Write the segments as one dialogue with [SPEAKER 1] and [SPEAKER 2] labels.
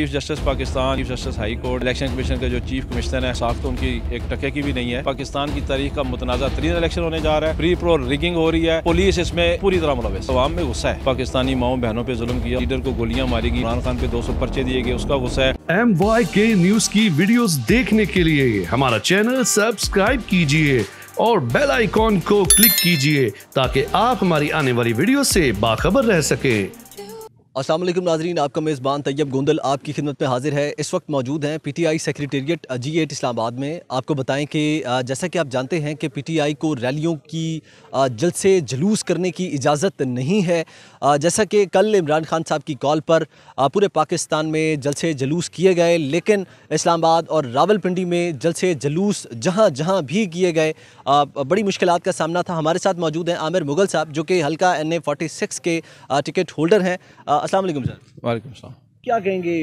[SPEAKER 1] Chief justice Pakistan chief justice high court election commission के जो chief commissioner है साख तो उनकी एक टके की भी नहीं है पाकिस्तान की तारीख का मुतनाज़ा तरीन इलेक्शन होने जा रहा है प्री प्रो रिगिंग हो रही है पुलिस इसमें पूरी तरह मुलविस अवाम में गुस्सा है पाकिस्तानी माओ बहनों पर जुलम किया लीडर को गोलियां मारी गई इमरान खान पे दो सौ पर्चे दिए गए उसका गुस्सा है एम वाई के न्यूज की वीडियो देखने के लिए हमारा चैनल सब्सक्राइब कीजिए और बेल आईकॉन को क्लिक कीजिए ताकि आप हमारी आने वाली वीडियो से बाखबर रह सके
[SPEAKER 2] असल नाजरीन आपका मेज़बान तैयब गोंदल आपकी खिदमत में हाजिर है इस वक्त मौजूद हैं P T I secretariat G eight Islamabad में आपको बताएं कि जैसा कि आप जानते हैं कि पी टी आई को रैलियों की जलसे जुलूस करने की इजाज़त नहीं है जैसा कि कल इमरान खान साहब की कॉल पर पूरे पाकिस्तान में जलसे जलूस किए गए लेकिन इस्लामाबाद और रावलपिंडी में जलसे जुलूस जहाँ जहाँ भी किए गए बड़ी मुश्किल का सामना था हमारे साथ मौजूद हैं आमिर मुगल साहब जो कि हल्का एन ए फोर्टी सिक्स के टिकट होल्डर हैं अस्सलाम सर वालेकुम क्या कहेंगे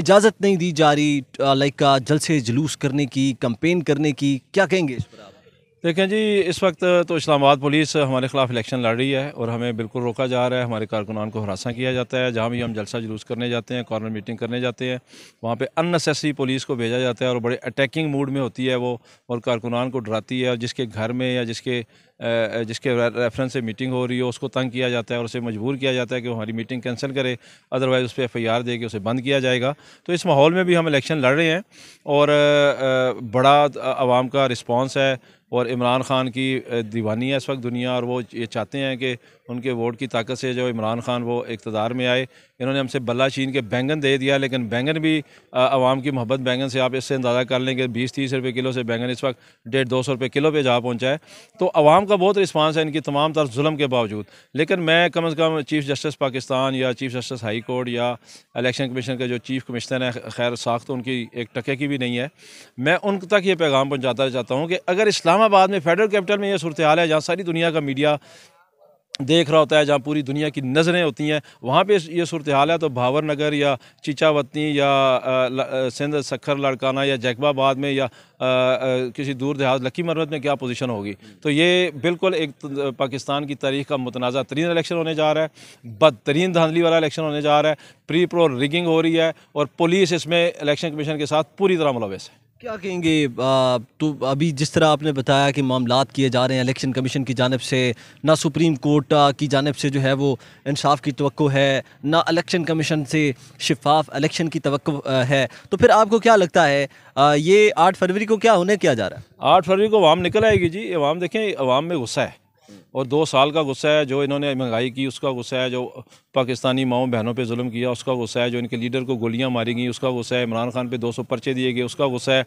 [SPEAKER 2] इजाज़त नहीं दी जा रही लाइक जलसे जुलूस करने की कंपेन करने की क्या कहेंगे
[SPEAKER 1] इस पर आप देखें जी इस वक्त तो इस्लामाबाद पुलिस हमारे ख़िलाफ़ इलेक्शन लड़ रही है और हमें बिल्कुल रोका जा रहा है हमारे कारकुनान को हरासा किया जाता है जहाँ भी हम जलसा जुलूस करने जाते हैं कॉर्नर मीटिंग करने जाते हैं वहाँ पे अननेसेसरी पुलिस को भेजा जाता है और बड़े अटैकिंग मूड में होती है वो और कारकुनान को डराती है और जिसके घर में या जिसके जिसके रेफरेंस से मीटिंग हो रही हो उसको तंग किया जाता है और उसे मजबूर किया जाता है कि वो हमारी मीटिंग कैंसिल करे अदरवाइज़ उस पर एफ आई आर दे के उसे बंद किया जाएगा तो इस माहौल में भी हम इलेक्शन लड़ रहे हैं और बड़ा आवाम का रिस्पॉन्स है और इमरान ख़ान की दीवानी है इस वक्त दुनिया और वो ये चाहते हैं कि उनके वोट की ताकत से जो इमरान खान वो इकतदार में आए इन्होंने हमसे बल्ला छीन के बैंगन दे दिया लेकिन बैंगन भी आवाम की मोहब्बत बैंगन से आप इससे अंदाज़ा कर लें कि बीस तीस रुपये किलो से बैंगन इस वक्त डेढ़ दो सौ रुपये किलो पे जा पहुँचा है तो आवाम का बहुत रिस्पांस है इनकी तमाम तरफ जुल्म के बावजूद लेकिन मैं कम अज़ कम चीफ़ जस्टिस पाकिस्तान या चीफ़ जस्टिस हाई कोर्ट या इलेक्शन कमीशन का जो चीफ़ कमिश्नर है खैर साख्त उनकी एक टके की भी नहीं है मैं उन तक ये पैगाम पहुँचाता चाहता हूँ कि अगर इस्लाम इस्लामाबाद में फेडरल कैपिटल में यह सूरत हाल है जहाँ सारी दुनिया का मीडिया देख रहा होता है जहाँ पूरी दुनिया की नज़रें होती हैं वहाँ पे ये सूरत हाल है तो भावर नगर या चीचावती या सिंध सखर लड़काना या जैकबाबाद में या आ, आ, किसी दूर देहात लकी मरमत में क्या पोजीशन होगी तो ये बिल्कुल एक पाकिस्तान की तारीख का मुतनाज़ा तरीन इलेक्शन होने जा रहा है बदतरीन धांधली वाला इलेक्शन होने जा रहा है प्री प्रो रिगिंग हो रही है और पुलिस इसमें इलेक्शन कमीशन के साथ पूरी तरह मुलवस है
[SPEAKER 2] क्या कहेंगे तो अभी जिस तरह आपने बताया कि मामला किए जा रहे हैं इलेक्शन कमीशन की जानब से ना सुप्रीम कोर्ट की जानब से जो है वो इंसाफ की तो है ना इलेक्शन कमीशन से शफाफ इलेक्शन की तो
[SPEAKER 1] है तो फिर आपको क्या लगता है ये आठ फरवरी को क्या होने क्या जा रहा है आठ फरवरी को आवाम निकल आएगी जी अवाम देखें अवाम में गुस्सा है और दो साल का गुस्सा है जो इन्होंने महंगाई की उसका गुस्सा है जो पाकिस्तानी माओ बहनों पे जुल्म किया उसका गुस्सा है जो इनके लीडर को गोलियां मारी गई उसका गुस्सा है इमरान खान पे 200 पर्चे दिए गए उसका गुस्सा है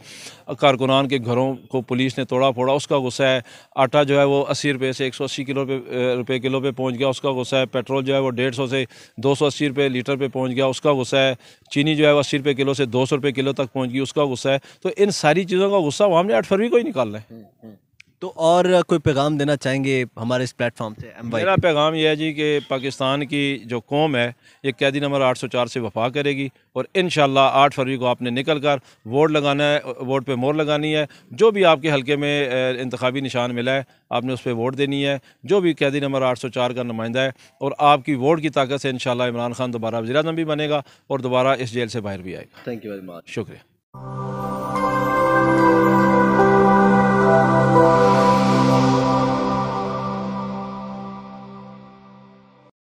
[SPEAKER 1] कारकुनान के घरों को पुलिस ने तोड़ा फोड़ा उसका गुस्सा है आटा जो है वो अस्सी रुपये से एक सौ अस्सी किलो पे रुपये किलो पे पहुँच गया उसका गुस्सा है पेट्रोल जो है वो डेढ़ सौ से दो सौ अस्सी रुपये लीटर पर पहुँच गया उसका गुस्सा है चीनी जो है वो अस्सी रुपये किलो से दो सौ रुपये किलो तक पहुँच गई उसका गुस्सा है तो इन सारी चीज़ों का गुस्सा वहाँ ने आठ फरवरी को ही निकालना है हम्म, हम्म। तो और कोई पैगाम देना चाहेंगे हमारे इस प्लेटफॉर्म से मेरा पैगाम यह है जी कि पाकिस्तान की जो कौम है ये कैदी नंबर 804 से वफा करेगी और इन आठ फरवरी को आपने निकल कर वोट लगाना है वोट पे मोर लगानी है जो भी आपके हलके में इंतबी निशान मिला है आपने उस पर वोट देनी है जो भी कैदी नंबर 804 का नुमाइंदा है और आपकी वोट की ताकत से इन इमरान खान दोबारा वजी भी बनेगा और दोबारा इस जेल से बाहर भी आएगा थैंक यू वेरी मच शुक्रिया